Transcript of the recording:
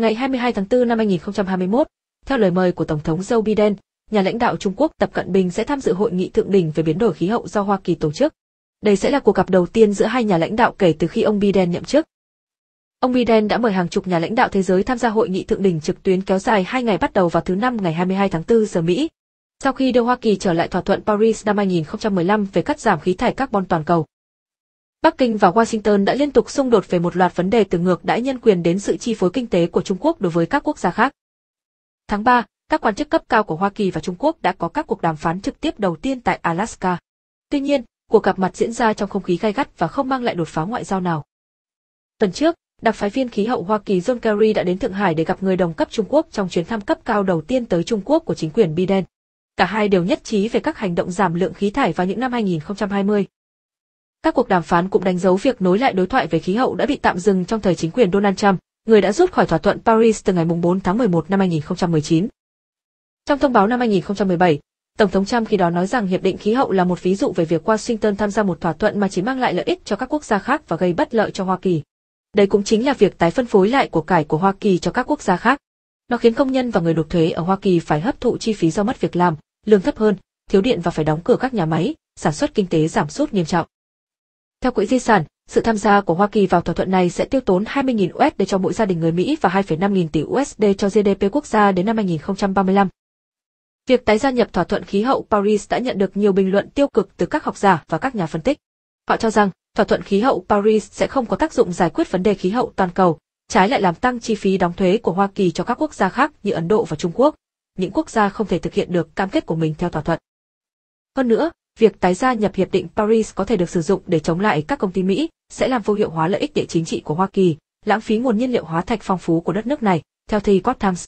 Ngày 22 tháng 4 năm 2021, theo lời mời của Tổng thống Joe Biden, nhà lãnh đạo Trung Quốc Tập Cận Bình sẽ tham dự hội nghị thượng đỉnh về biến đổi khí hậu do Hoa Kỳ tổ chức. Đây sẽ là cuộc gặp đầu tiên giữa hai nhà lãnh đạo kể từ khi ông Biden nhậm chức. Ông Biden đã mời hàng chục nhà lãnh đạo thế giới tham gia hội nghị thượng đỉnh trực tuyến kéo dài hai ngày bắt đầu vào thứ Năm ngày 22 tháng 4 giờ Mỹ. Sau khi đưa Hoa Kỳ trở lại thỏa thuận Paris năm 2015 về cắt giảm khí thải carbon toàn cầu, Bắc Kinh và Washington đã liên tục xung đột về một loạt vấn đề từ ngược đãi nhân quyền đến sự chi phối kinh tế của Trung Quốc đối với các quốc gia khác. Tháng 3, các quan chức cấp cao của Hoa Kỳ và Trung Quốc đã có các cuộc đàm phán trực tiếp đầu tiên tại Alaska. Tuy nhiên, cuộc gặp mặt diễn ra trong không khí gai gắt và không mang lại đột phá ngoại giao nào. Tuần trước, đặc phái viên khí hậu Hoa Kỳ John Kerry đã đến Thượng Hải để gặp người đồng cấp Trung Quốc trong chuyến thăm cấp cao đầu tiên tới Trung Quốc của chính quyền Biden. Cả hai đều nhất trí về các hành động giảm lượng khí thải vào những năm 2020. Các cuộc đàm phán cũng đánh dấu việc nối lại đối thoại về khí hậu đã bị tạm dừng trong thời chính quyền Donald Trump, người đã rút khỏi thỏa thuận Paris từ ngày 4 tháng 11 năm 2019. Trong thông báo năm 2017, Tổng thống Trump khi đó nói rằng hiệp định khí hậu là một ví dụ về việc Washington tham gia một thỏa thuận mà chỉ mang lại lợi ích cho các quốc gia khác và gây bất lợi cho Hoa Kỳ. Đây cũng chính là việc tái phân phối lại của cải của Hoa Kỳ cho các quốc gia khác. Nó khiến công nhân và người nộp thuế ở Hoa Kỳ phải hấp thụ chi phí do mất việc làm, lương thấp hơn, thiếu điện và phải đóng cửa các nhà máy, sản xuất kinh tế giảm sút nghiêm trọng. Theo Quỹ Di sản, sự tham gia của Hoa Kỳ vào thỏa thuận này sẽ tiêu tốn 20.000 USD cho mỗi gia đình người Mỹ và 2,5 nghìn tỷ USD cho GDP quốc gia đến năm 2035. Việc tái gia nhập thỏa thuận khí hậu Paris đã nhận được nhiều bình luận tiêu cực từ các học giả và các nhà phân tích. Họ cho rằng thỏa thuận khí hậu Paris sẽ không có tác dụng giải quyết vấn đề khí hậu toàn cầu, trái lại làm tăng chi phí đóng thuế của Hoa Kỳ cho các quốc gia khác như Ấn Độ và Trung Quốc, những quốc gia không thể thực hiện được cam kết của mình theo thỏa thuận. Hơn nữa, Việc tái gia nhập Hiệp định Paris có thể được sử dụng để chống lại các công ty Mỹ, sẽ làm vô hiệu hóa lợi ích địa chính trị của Hoa Kỳ, lãng phí nguồn nhiên liệu hóa thạch phong phú của đất nước này, theo The Epoch Times.